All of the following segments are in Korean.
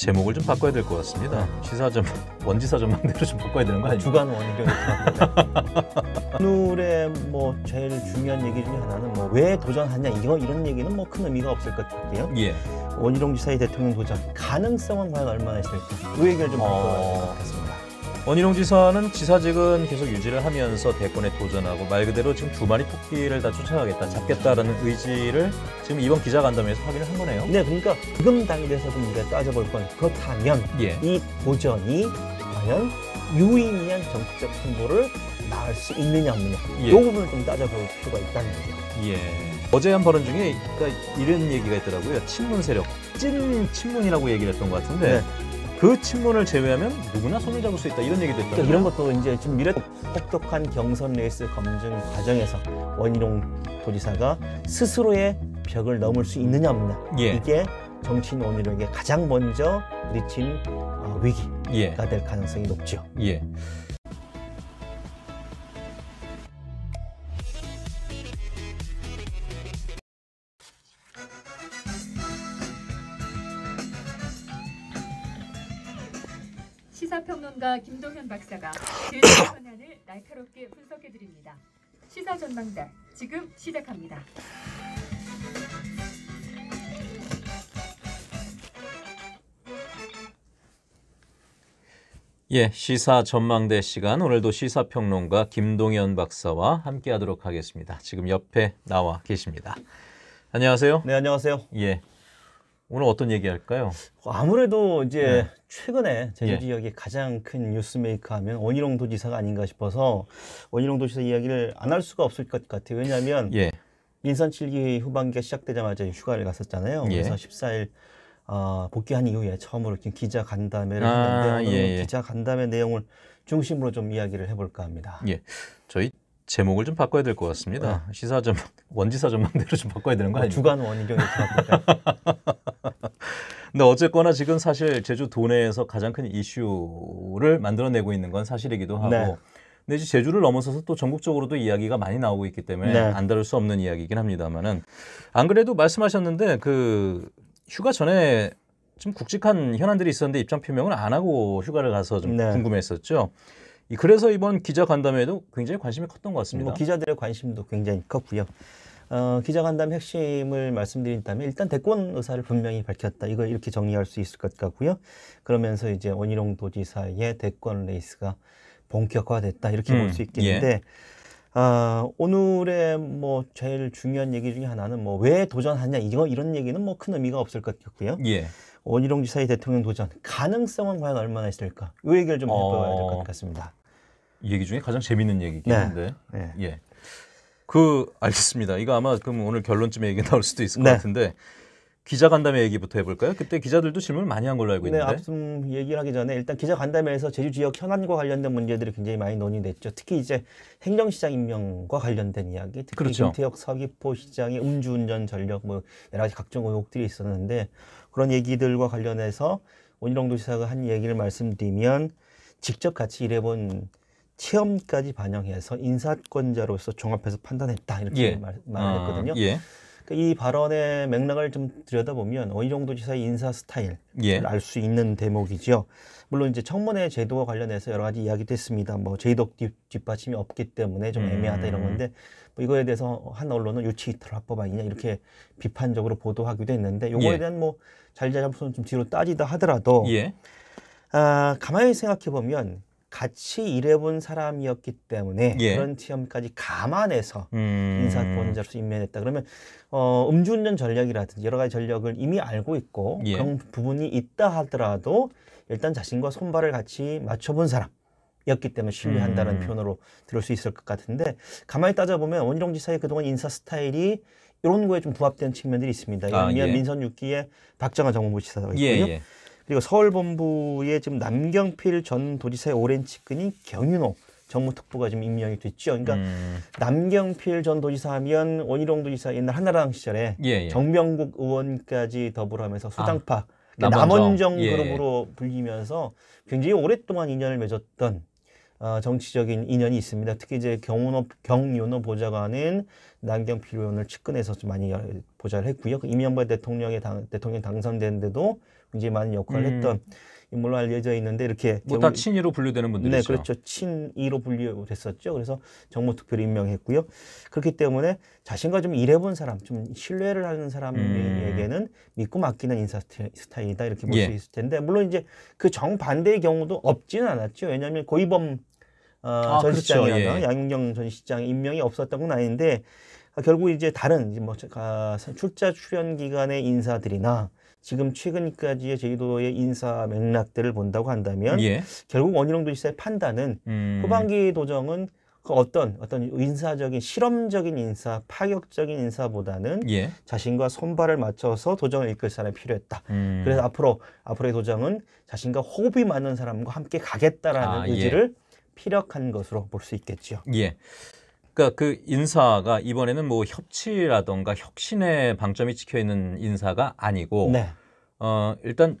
제목을 좀 바꿔야 될 것 같습니다. 네. 시사점 원지사점 망대로 좀 바꿔야 되는 거 아니에요? 주간 원인죠 네. 오늘의 뭐 제일 중요한 얘기 중에 하나는 뭐 왜 도전하냐 이거 이런 얘기는 뭐 큰 의미가 없을 것 같아요. 예. 원희룡 지사의 대통령 도전 가능성은 과연 얼마나 있을까? 그 얘기를 좀 바꿔야 될것 같습니다. 원희룡 지사는 지사직은 계속 유지를 하면서 대권에 도전하고 말 그대로 지금 두 마리 토끼를 다 쫓아가겠다, 잡겠다라는 의지를 지금 이번 기자간담회에서 확인을 한 거네요. 네, 그러니까 지금 당계에서도 우리가 따져볼 건 그렇다면 예. 이 도전이 과연 유의미한 정치적 행보를 낳을수 있느냐 없느냐 예. 이 부분을 좀 따져볼 필요가 있다는 거죠. 예. 어제 한 발언 중에 그러니까 이런 얘기가 있더라고요. 친문 세력, 찐 친문이라고 얘기를 했던 것 같은데 네. 그 친문을 제외하면 누구나 손을 잡을 수 있다 이런 얘기도 했다. 그러니까 이런 것도 이제 지금 미래 혹독한 경선 레이스 검증 과정에서 원희룡 도지사가 스스로의 벽을 넘을 수 있느냐 없느냐 예. 이게 정치인 원희룡에게 가장 먼저 부딪힌 어, 위기가 예. 될 가능성이 높죠. 예. 분석해 드립니다. 시사 전망대 지금 시작합니다. 예, 시사 전망대 시간 오늘도 시사 평론가 김동연 박사와 함께 하도록 하겠습니다. 지금 옆에 나와 계십니다. 안녕하세요. 네, 안녕하세요. 예. 오늘 어떤 얘기할까요? 아무래도 이제 네. 최근에 제주 지역의 예. 가장 큰 뉴스메이커 하면 원희룡 도지사가 아닌가 싶어서 원희룡 도지사 이야기를 안 할 수가 없을 것 같아요. 왜냐하면 예. 민선 7기 후반기가 시작되자마자 휴가를 갔었잖아요. 예. 그래서 14일 어, 아, 복귀한 이후에 처음으로 지금 기자 간담회를 아, 했는데 예, 예. 기자 간담회 내용을 중심으로 좀 이야기를 해볼까 합니다. 예, 저희 제목을 좀 바꿔야 될 것 같습니다. 네. 시사 전 원지사 전망대로 좀 바꿔야 되는 거 뭐 아니에요? 주간 원희룡이 바꿔야 근데 어쨌거나 지금 사실 제주 도내에서 가장 큰 이슈를 만들어내고 있는 건 사실이기도 하고 네. 근데 이제 제주를 넘어서서 또 전국적으로도 이야기가 많이 나오고 있기 때문에 네. 안 다룰 수 없는 이야기이긴 합니다만은 안 그래도 말씀하셨는데 그 휴가 전에 좀 굵직한 현안들이 있었는데 입장 표명을 안 하고 휴가를 가서 좀 네. 궁금했었죠. 그래서 이번 기자 간담회도 굉장히 관심이 컸던 것 같습니다. 뭐 기자들의 관심도 굉장히 컸고요. 어, 기자간담 핵심을 말씀드린다면 일단 대권 의사를 분명히 밝혔다. 이거 이렇게 정리할 수 있을 것 같고요. 그러면서 이제 원희룡 도지사의 대권 레이스가 본격화됐다. 이렇게 음, 볼수 있겠는데 예. 어, 오늘의 뭐 제일 중요한 얘기 중에 하나는 뭐 왜 도전하냐 이거 이런 얘기는 뭐 큰 의미가 없을 것 같고요. 예. 원희룡 지사의 대통령 도전 가능성은 과연 얼마나 있을까? 이 그 얘기를 좀 해봐야 어... 될것 같습니다. 이 얘기 중에 가장 재밌는 얘기긴 네. 한데. 네. 예. 그 알겠습니다. 이거 아마 그럼 오늘 결론쯤에 얘기 나올 수도 있을 네. 것 같은데 기자 간담회 얘기부터 해볼까요? 그때 기자들도 질문을 많이 한 걸로 알고 네, 있는데. 네, 앞선 얘기를 하기 전에 일단 기자 간담회에서 제주 지역 현안과 관련된 문제들이 굉장히 많이 논의됐죠. 특히 이제 행정시장 임명과 관련된 이야기, 특히 그렇죠. 김태혁 서귀포 시장의 음주운전 전력 뭐 여러 가지 각종 의혹들이 있었는데 그런 얘기들과 관련해서 원희룡 도시사가 한 얘기를 말씀드리면 직접 같이 일해본 체험까지 반영해서 인사권자로서 종합해서 판단했다 이렇게 예. 말, 말을 아, 했거든요. 아, 예. 그러니까 이 발언의 맥락을 좀 들여다보면 어느정도 지사의 인사 스타일을 예. 알수 있는 대목이죠. 물론 이제 청문회 제도와 관련해서 여러 가지 이야기도 했습니다. 뭐제도덕 뒷받침이 없기 때문에 좀 음. 애매하다 음. 이런 건데 뭐 이거에 대해서 한 언론은 유치 이탈 합법 아니냐 이렇게 비판적으로 보도하기도 했는데 요거에 예. 대한 뭐 잘잘못은 좀 뒤로 따지다 하더라도 예. 아, 가만히 생각해 보면 같이 일해본 사람이었기 때문에 예. 그런 체험까지 감안해서 음... 인사권자로서 임명했다. 그러면 어, 음주운전 전략이라든지 여러 가지 전략을 이미 알고 있고 예. 그런 부분이 있다 하더라도 일단 자신과 손발을 같이 맞춰본 사람. 이었기 때문에 신뢰한다는 음... 표현으로 들을 수 있을 것 같은데 가만히 따져보면 원희룡 지사의 그동안 인사 스타일이 이런 거에 좀 부합된 측면들이 있습니다. 아, 예를 아, 예. 민선 6기에 박정아 정무부 지사가 있고요. 예, 예. 그리고 서울본부의 지금 남경필 전 도지사의 오랜 측근인 경윤호 정무특보가 지금 임명이 됐죠. 그러니까 음. 남경필 전 도지사 하면 원희룡 도지사 옛날 한나라당 시절에 예, 예. 정명국 의원까지 더불어 하면서 아, 수당파 아, 그러니까 남원정, 남 예, 예. 그룹으로 불리면서 굉장히 오랫동안 인연을 맺었던 어, 정치적인 인연이 있습니다. 특히 이제 경윤호 경윤호 보좌관은 남경필 의원을 측근해서 좀 많이 보좌를 했고요. 그 이명박 대통령의 당, 대통령 당선되는데도 굉장히 많은 역할을 음. 했던 인물로 알려져 있는데 이렇게 뭐다 친이로 분류되는 분들이죠. 네, 그렇죠. 친위로 분류됐었죠. 그래서 정무특별 임명했고요. 그렇기 때문에 자신과 좀 일해본 사람, 좀 신뢰를 하는 사람에게는 음. 믿고 맡기는 인사 스타일이다 이렇게 볼수 예. 있을 텐데 물론 이제 그 정반대의 경우도 없지는 않았죠. 왜냐하면 고위범 어, 아, 전그 그렇죠. 시장이나 예. 양윤경 전 시장 임명이 없었던 건 아닌데 아, 결국 이제 다른 이제 뭐 출자 출연 기관의 인사들이나 지금 최근까지의 제주도의 인사 맥락들을 본다고 한다면 예. 결국 원희룡 지사의 판단은 음. 후반기 도정은 그 어떤 어떤 인사적인 실험적인 인사, 파격적인 인사보다는 예. 자신과 손발을 맞춰서 도정을 이끌 사람이 필요했다. 음. 그래서 앞으로 앞으로의 도정은 자신과 호흡이 맞는 사람과 함께 가겠다라는 아, 예. 의지를 예. 피력한 것으로 볼 수있겠죠 예. 그러니까 그 인사가 이번에는 뭐 협치라던가 혁신의 방점이 찍혀 있는 인사가 아니고 네. 어, 일단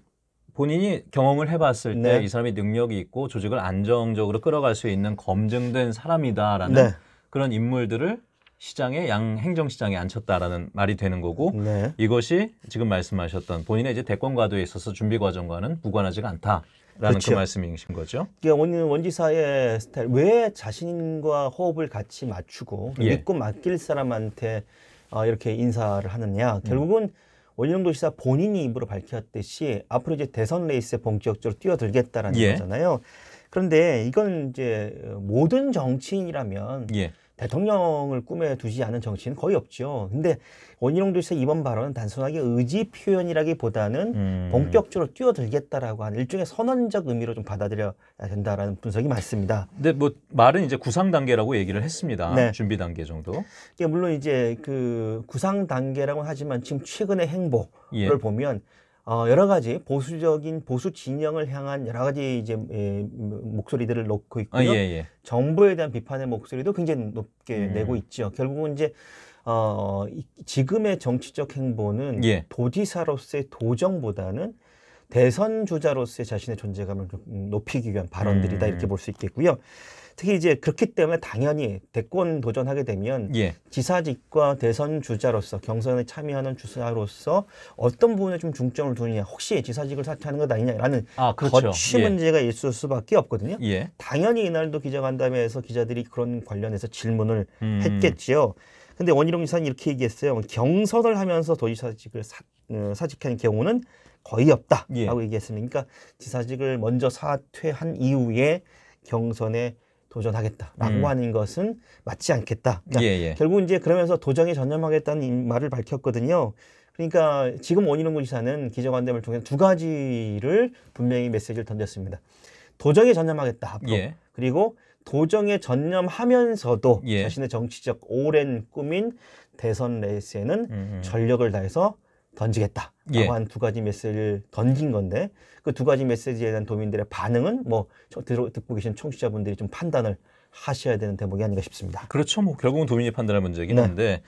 본인이 경험을 해봤을 때이 네. 사람이 능력이 있고 조직을 안정적으로 끌어갈 수 있는 검증된 사람이다라는 네. 그런 인물들을 시장에 양 행정 시장에 앉혔다라는 말이 되는 거고 네. 이것이 지금 말씀하셨던 본인의 이제 대권 과도에 있어서 준비 과정과는 무관하지가 않다. 그 그렇죠. 그 말씀이신 거죠. 그러니까 원지사의 스타일 왜 자신과 호흡을 같이 맞추고 예. 믿고 맡길 사람한테 어, 이렇게 인사를 하느냐 음. 결국은 원희룡 시사 본인이 입으로 밝혔듯이 앞으로 이제 대선 레이스에 본격적으로 뛰어들겠다라는 예. 거잖아요. 그런데 이건 이제 모든 정치인이라면 예. 대통령을 꿈에 두지 않은 정치는 거의 없죠. 근데 원희룡 도지의 이번 발언은 단순하게 의지 표현이라기보다는 음. 본격적으로 뛰어들겠다라고 하는 일종의 선언적 의미로 좀 받아들여야 된다라는 분석이 많습니다. 근데 뭐 말은 이제 구상 단계라고 얘기를 했습니다. 네. 준비 단계 정도. 예, 물론 이제 그 구상 단계라고 하지만 지금 최근의 행보를 예. 보면 어, 여러 가지 보수적인 보수 진영을 향한 여러 가지 이제 예, 목소리들을 놓고 아, 있고요. 아, 예, 예. 정부에 대한 비판의 목소리도 굉장히 높게 음. 내고 있죠. 결국은 이제 어, 이, 지금의 정치적 행보는 예. 도지사로서의 도정보다는 대선 주자로서의 자신의 존재감을 좀 높이기 위한 발언들이다 음. 이렇게 볼 수 있겠고요. 특히 이제 그렇기 때문에 당연히 대권 도전하게 되면 예. 지사직과 대선 주자로서 경선에 참여하는 주사로서 어떤 부분에 좀 중점을 두느냐 혹시 지사직을 사퇴하는 것 아니냐라는 아, 그렇죠. 거취 예. 문제가 있을 수밖에 없거든요. 예. 당연히 이날도 기자간담회에서 기자들이 그런 관련해서 질문을 음. 했겠지요. 근데 원희룡 지사는 이렇게 얘기했어요. 경선을 하면서 도지사직을 사, 어, 사직한 경우는 거의 없다라고 예. 얘기했습니다. 그러니까 지사직을 먼저 사퇴한 이후에 경선에 도전하겠다라고 음. 하는 것은 맞지 않겠다. 그러니까 예, 예. 결국 이제 그러면서 도정에 전념하겠다는 말을 밝혔거든요. 그러니까 지금 원희룡 지사는 기자안담회를 통해 두 가지를 분명히 메시지를 던졌습니다. 도정에 전념하겠다 앞으로 예. 그리고 도정에 전념하면서도 예. 자신의 정치적 오랜 꿈인 대선 레이스에는 음음. 음. 전력을 다해서 던지겠다라고 예. 한두 가지 메시지를 던진 건데 그 두 가지 메시지에 대한 도민들의 반응은 뭐 듣고 계신 청취자분들이 좀 판단을 하셔야 되는 대목이 아닌가 싶습니다. 그렇죠. 뭐 결국은 도민이 판단할 문제긴 이 네. 한데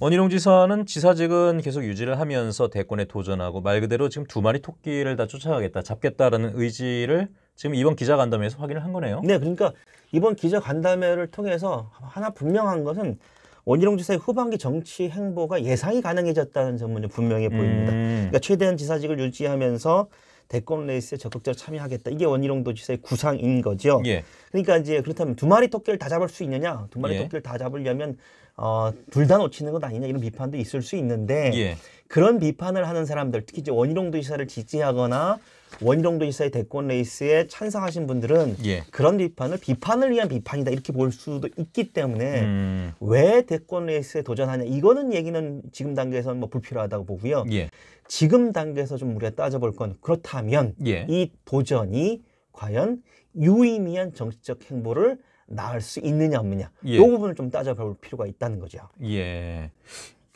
원희룡 지사는 지사직은 계속 유지를 하면서 대권에 도전하고 말 그대로 지금 두 마리 토끼를 다 쫓아가겠다, 잡겠다라는 의지를 지금 이번 기자간담회에서 확인을 한 거네요. 네, 그러니까 이번 기자간담회를 통해서 하나 분명한 것은 원희룡 지사의 후반기 정치 행보가 예상이 가능해졌다는 점은 분명해 보입니다. 음. 그러니까 최대한 지사직을 유지하면서 대권 레이스에 적극적으로 참여하겠다. 이게 원희룡도 지사의 구상인 거죠. 예. 그러니까 이제 그렇다면 두 마리 토끼를 다 잡을 수 있느냐? 두 마리 예. 토끼를 다 잡으려면 어, 둘 다 놓치는 것 아니냐 이런 비판도 있을 수 있는데 예. 그런 비판을 하는 사람들 특히 이제 원희룡 도지사를 지지하거나 원희룡도 이사의 대권 레이스에 찬성하신 분들은 예. 그런 비판을 비판을 위한 비판이다 이렇게 볼 수도 있기 때문에 음. 왜 대권 레이스에 도전하냐 이거는 얘기는 지금 단계에서는 뭐 불필요하다고 보고요. 예. 지금 단계에서 좀 우리가 따져볼 건 그렇다면 예. 이 도전이 과연 유의미한 정치적 행보를 낳을수 있느냐 없느냐 예. 이 부분을 좀 따져볼 필요가 있다는 거죠. 예.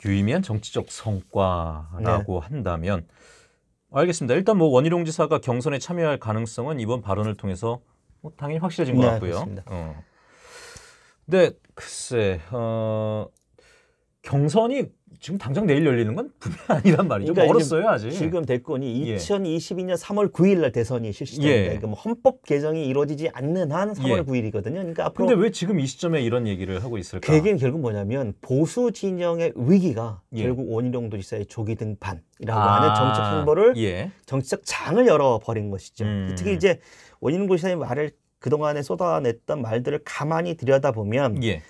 유의미한 정치적 성과라고 네. 한다면 알겠습니다. 일단 뭐 원희룡 지사가 경선에 참여할 가능성은 이번 발언을 통해서 뭐 당연히 확실해진 것 네, 같고요. 그렇습니다. 어. 근데 글쎄 어, 경선이 지금 당장 내일 열리는 건 분명 아니란 말이죠. 그러니까 멀었어요 아직. 지금 대권이 예. 2022년 3월 9일날 대선이 실시됩니다. 예. 그러뭐 헌법 개정이 이루어지지 않는 한 3월 예. 9일이거든요. 그러니까 앞으로. 근데 왜 지금 이 시점에 이런 얘기를 하고 있을까? 그게 결국 뭐냐면 보수 진영의 위기가 예. 결국 원희룡 도지사의 조기 등판이라고 아. 하는 정책 행보를 예. 정치적 장을 열어 버린 것이죠. 음. 특히 이제 원희룡 도지사의 말을 그동안에 쏟아냈던 말들을 가만히 들여다보면 예.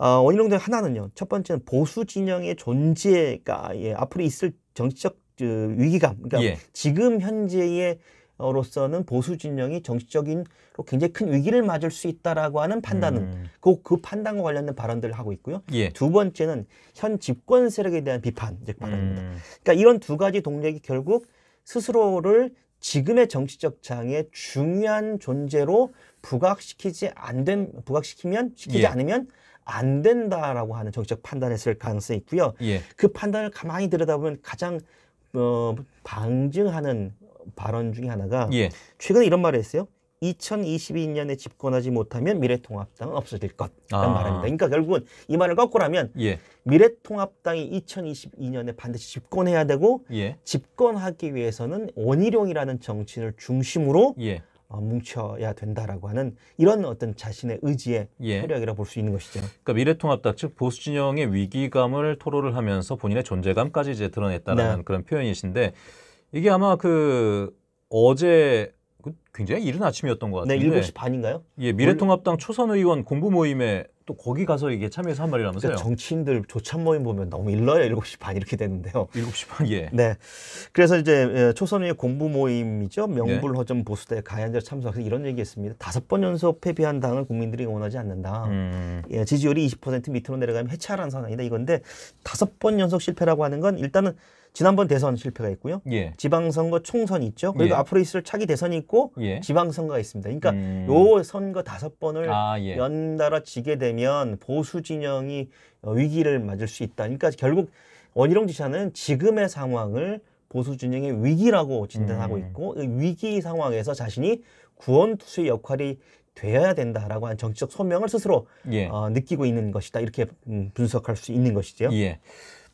어, 원희룡 등 하나는요. 첫 번째는 보수 진영의 존재가 예, 앞으로 있을 정치적 그, 위기감. 그러니까 예. 지금 현재의 로서는 보수 진영이 정치적인 굉장히 큰 위기를 맞을 수 있다라고 하는 판단은 음. 그, 그 판단과 관련된 발언들을 하고 있고요. 예. 두 번째는 현 집권 세력에 대한 비판적 발언입니다. 음. 그러니까 이런 두 가지 동력이 결국 스스로를 지금의 정치적 장에 중요한 존재로 부각시키지 안된 부각시키면 시키지 예. 않으면 안 된다라고 하는 정책 판단했을 가능성이 있고요. 예. 그 판단을 가만히 들여다보면 가장 어, 방증하는 발언 중에 하나가 예. 최근에 이런 말을 했어요. 2022년에 집권하지 못하면 미래통합당은 없어질 것이라는 아. 말입니다. 그러니까 결국은 이 말을 거꾸로면 예. 미래통합당이 2022년에 반드시 집권해야 되고 예. 집권하기 위해서는 원희룡이라는 정치인을 중심으로 예. 어, 뭉쳐야 된다라고 하는 이런 어떤 자신의 의지의 예. 활약이라 볼 수 있는 것이죠. 그러니까 미래통합당 즉 보수 진영의 위기감을 토로를 하면서 본인의 존재감까지 이제 드러냈다는 네. 그런 표현이신데 이게 아마 그 어제 그 굉장히 이른 아침이었던 것 네, 같은데. 네, 7시 반인가요? 예, 미래통합당 초선 의원 공부 모임에 또 거기 가서 이게 참여해서 한 말이라면서요. 그러니까 정치인들 조찬 모임 보면 너무 일러요. 7시 반 이렇게 되는데요 7시 반, 예. 네. 그래서 이제 예, 초선의 원 공부 모임이죠. 명불허전 네. 보수대 가해자 참석해서 이런 얘기했습니다. 다섯 번 연속 패배한 당을 국민들이 원하지 않는다. 음. 예, 지지율이 20% 밑으로 내려가면 해체하라는 상황이다 이건데 다섯 번 연속 실패라고 하는 건 일단은 지난번 대선 실패가 있고요. 예. 지방선거 총선 있죠. 그리고 예. 앞으로 있을 차기 대선이 있고 예. 지방선거가 있습니다. 그러니까 음. 요 선거 다섯 번을 아, 예. 연달아 지게 되면 보수 진영이 위기를 맞을 수 있다. 그러니까 결국 원희룡 지사는 지금의 상황을 보수 진영의 위기라고 진단하고 음. 있고 위기 상황에서 자신이 구원 투수의 역할이 되어야 된다라고 한 정치적 소명을 스스로 예. 어, 느끼고 있는 것이다 이렇게 음, 분석할 수 있는 것이죠. 예.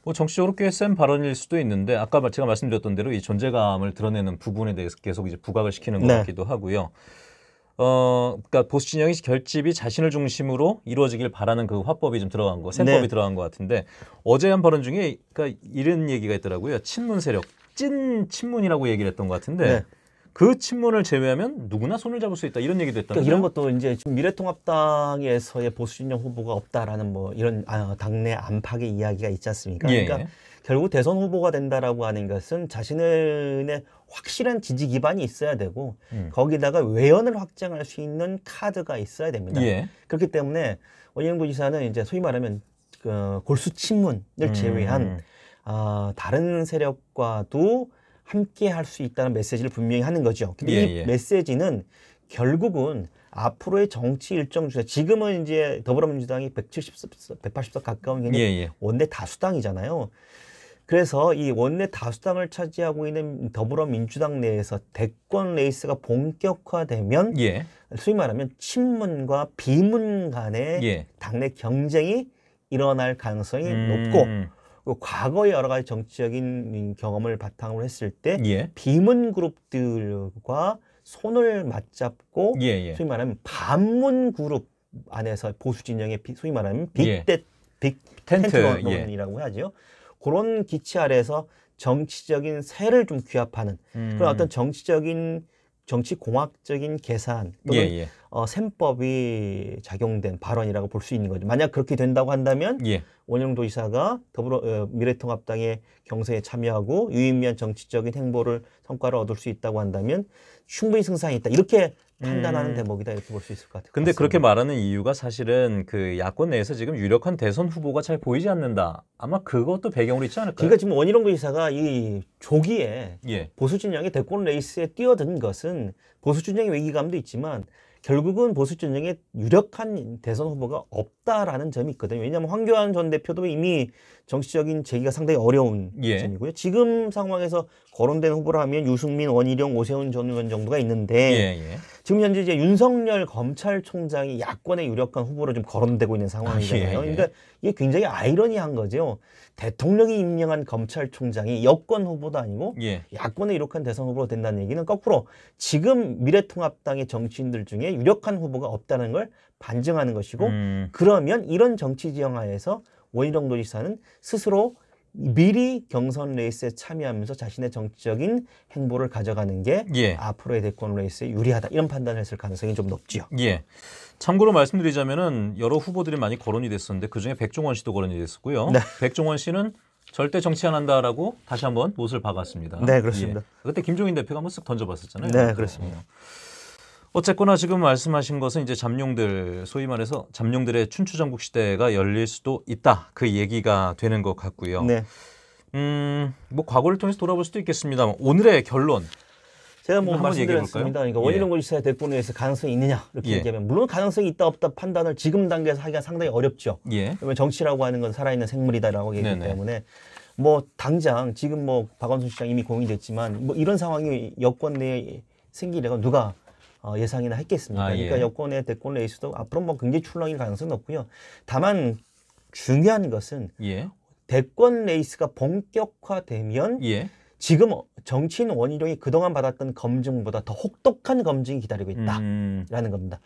뭐 정치적으로 꽤 센 발언일 수도 있는데 아까 제가 말씀드렸던 대로 이 존재감을 드러내는 부분에 대해서 계속 이제 부각을 시키는 것 네. 같기도 하고요. 어, 그러니까 보수 진영이 결집이 자신을 중심으로 이루어지길 바라는 그 화법이 좀 들어간 거, 셈법이 네. 들어간 것 같은데 어제 한 발언 중에 그러니까 이런 얘기가 있더라고요. 친문 세력, 찐 친문이라고 얘기를 했던 것 같은데 네. 그 친문을 제외하면 누구나 손을 잡을 수 있다 이런 얘기도 했다. 그러니까 이런 것도 이제 미래통합당에서의 보수 진영 후보가 없다라는 뭐 이런 아, 당내 안팎의 이야기가 있지 않습니까? 예. 그러니까 결국 대선 후보가 된다라고 하는 것은 자신의 확실한 지지 기반이 있어야 되고 음. 거기다가 외연을 확장할 수 있는 카드가 있어야 됩니다. 예. 그렇기 때문에 원희룡 부지사는 이제 소위 말하면 그 골수 친문을 음. 제외한 음. 아, 다른 세력과도 함께 할 수 있다는 메시지를 분명히 하는 거죠. 근데 예, 이 예. 메시지는 결국은 앞으로의 정치 일정 중에 지금은 이제 더불어민주당이 170석, 180석 가까운 게 예, 예, 원내 다수당이잖아요. 그래서 이 원내 다수당을 차지하고 있는 더불어민주당 내에서 대권 레이스가 본격화되면 예. 소위 말하면 친문과 비문 간의 예. 당내 경쟁이 일어날 가능성이 음... 높고 그 과거의 여러 가지 정치적인 경험을 바탕으로 했을 때 예. 비문 그룹들과 손을 맞잡고 예예. 예. 소위 말하면 반문 그룹 안에서 보수 진영의 소위 말하면 빅데 예. 빅 텐트론이라고 예. 하죠. 그런 기치 아래서 정치적인 세를 좀 귀합하는 음. 그런 어떤 정치적인 정치 공학적인 계산 또는 예, 예. 어, 셈법이 작용된 발언이라고 볼 수 있는 거죠. 만약 그렇게 된다고 한다면 예. 원영 도지사가 더불어 어, 미래통합당의 경선에 참여하고 유의미한 정치적인 행보를 성과를 얻을 수 있다고 한다면 충분히 승산이 있다. 이렇게 판단하는 음. 대목이다 이렇게 볼 수 있을 것 같아요. 근데 같습니다. 그렇게 말하는 이유가 사실은 그 야권 내에서 지금 유력한 대선 후보가 잘 보이지 않는다. 아마 그것도 배경으로 있지 않을까요? 그러니까 지금 원희룡 도지사가 이 조기에 예. 보수 진영의 대권 레이스에 뛰어든 것은 보수 진영의 위기감도 있지만 결국은 보수 진영에 유력한 대선 후보가 없다라는 점이 있거든요. 왜냐하면 황교안 전 대표도 이미 정치적인 제기가 상당히 어려운 예. 점이고요. 지금 상황에서 거론된 후보로 하면 유승민, 원희룡, 오세훈 전 의원 정도가 있는데 예, 예. 지금 현재 이제 윤석열 검찰총장이 야권의 유력한 후보로 좀 거론되고 있는 상황이잖아요. 아, 예, 예, 그러니까 이게 굉장히 아이러니한 거죠. 대통령이 임명한 검찰총장이 여권 후보도 아니고 예. 야권의 유력한 대선 후보로 된다는 얘기는 거꾸로 지금 미래통합당의 정치인들 중에 유력한 후보가 없다는 걸 반증하는 것이고 음. 그러면 이런 정치 지형 하에서 원희룡 도지사는 스스로 미리 경선 레이스에 참여하면서 자신의 정치적인 행보를 가져가는 게 예. 앞으로의 대권 레이스에 유리하다 이런 판단을 했을 가능성이 좀 높지요. 예. 참고로 말씀드리자면은 여러 후보들이 많이 거론이 됐었는데 그중에 백종원 씨도 거론이 됐었고요. 네. 백종원 씨는 절대 정치 안 한다라고 다시 한번 못을 박았습니다. 네, 그렇습니다. 예. 그때 김종인 대표가 한번 쓱 던져봤었잖아요. 네, 그렇습니다. 어. 어쨌거나 지금 말씀하신 것은 이제 잠룡들 소위 말해서 잠룡들의 춘추전국 시대가 열릴 수도 있다 그 얘기가 되는 것 같고요. 네. 음뭐 과거를 통해서 돌아볼 수도 있겠습니다만 오늘의 결론 제가 뭐 말씀드렸습니다. 그러니까 원희룡 고지사의 예. 대본에서 가능성이 있느냐 이렇게 예. 얘기하면 물론 가능성이 있다 없다 판단을 지금 단계에서 하기가 상당히 어렵죠. 예. 왜냐면 정치라고 하는 건 살아있는 생물이다라고 얘기하기 네네. 때문에 뭐 당장 지금 뭐 박원순 시장 이미 공인됐지만 뭐 이런 상황이 여권 내에 생기려면 누가 어, 예상이나 했겠습니다. 아, 그러니까 예. 여권의 대권 레이스도 앞으로 뭐 굉장히 출렁일 가능성이 높고요. 다만 중요한 것은 예. 대권 레이스가 본격화되면 예. 지금 정치인 원희룡이 그동안 받았던 검증보다 더 혹독한 검증이 기다리고 있다라는 음. 겁니다.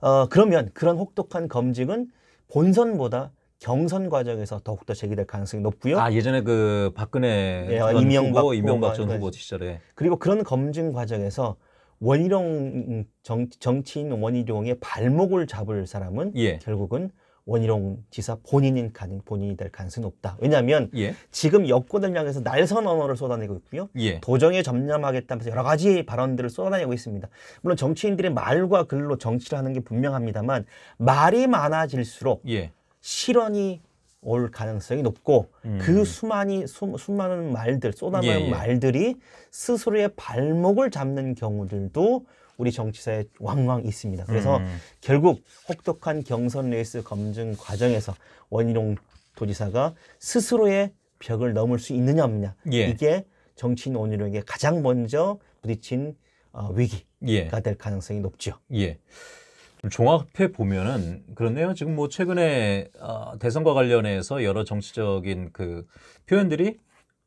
어, 그러면 그런 혹독한 검증은 본선보다 경선 과정에서 더욱더 제기될 가능성이 높고요. 아 예전에 그 박근혜 예, 이명박, 후보, 이명박 전 후보 시절에 뭐 그리고 그런 검증 과정에서 원희룡 정, 정치인 원희룡의 발목을 잡을 사람은 예. 결국은 원희룡 지사 본인인 가능 본인이 될 가능성이 높다. 왜냐하면 예. 지금 여권을 향해서 날선 언어를 쏟아내고 있고요. 예. 도정에 점령하겠다면서 여러 가지 발언들을 쏟아내고 있습니다. 물론 정치인들의 말과 글로 정치를 하는 게 분명합니다만 말이 많아질수록 예. 실언이 올 가능성이 높고 음. 그 수많이 수, 수많은 말들 쏟아내는 예, 예. 말들이 스스로의 발목을 잡는 경우들도 우리 정치사에 왕왕 있습니다. 그래서 음. 결국 혹독한 경선 레이스 검증 과정에서 원희룡 도지사가 스스로의 벽을 넘을 수 있느냐 없느냐 예. 이게 정치인 원희룡에게 가장 먼저 부딪힌 어, 위기가 예. 될 가능성이 높죠. 예. 종합해 보면은 그렇네요. 지금 뭐 최근에 어, 대선과 관련해서 여러 정치적인 그 표현들이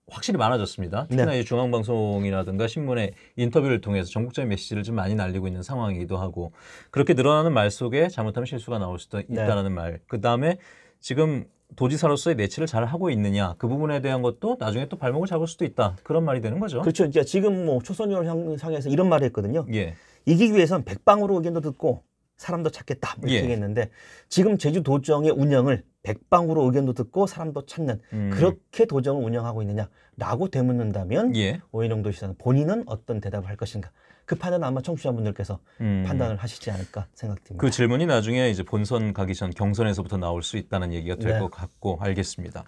확실히 많아졌습니다. 특히나 네. 이 중앙방송이라든가 신문의 인터뷰를 통해서 전국적인 메시지를 좀 많이 날리고 있는 상황이기도 하고 그렇게 늘어나는 말 속에 잘못하면 실수가 나올 수도 네. 있다라는 네. 말. 그 다음에 지금 도지사로서의 내치를 잘 하고 있느냐 그 부분에 대한 것도 나중에 또 발목을 잡을 수도 있다 그런 말이 되는 거죠. 그렇죠. 그러 그러니까 지금 뭐 초선의원 향해서 이런 말을 했거든요. 예. 이기기 위해선 백방으로 의견도 듣고 사람도 찾겠다 뭐 이렇게 예. 얘기했는데 지금 제주도정의 운영을 백방으로 의견도 듣고 사람도 찾는 음. 그렇게 도정을 운영하고 있느냐라고 되묻는다면 예. 오인영도 시는 본인은 어떤 대답을 할 것인가 그 판단은 아마 청취자분들께서 음. 판단을 하시지 않을까 생각됩니다. 그 질문이 나중에 이제 본선 가기 전 경선에서부터 나올 수 있다는 얘기가 될것 네. 같고 알겠습니다.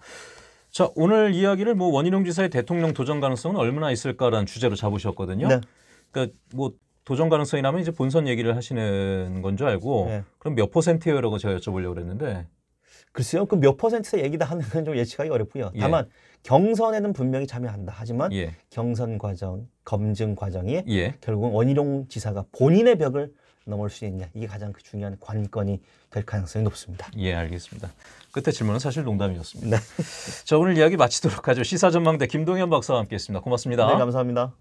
자 오늘 이야기를 뭐 원희룡 지사의 대통령 도전 가능성은 얼마나 있을까라는 주제로 잡으셨거든요. 네. 그러니까 뭐 도전 가능성이 나면 이제 본선 얘기를 하시는 건 줄 알고 네. 그럼 몇 퍼센트예요라고 제가 여쭤보려고 그랬는데 글쎄요. 그 몇 퍼센트 얘기다 하는 건 좀 예측하기 어렵고요. 예. 다만 경선에는 분명히 참여한다. 하지만 예. 경선 과정, 검증 과정이 예. 결국은 원희룡 지사가 본인의 벽을 넘을 수 있냐. 이게 가장 그 중요한 관건이 될 가능성이 높습니다. 예, 알겠습니다. 끝에 질문은 사실 농담이었습니다. 네. 자, 오늘 이야기 마치도록 하죠. 시사전망대 김동현 박사와 함께했습니다. 고맙습니다. 네, 감사합니다.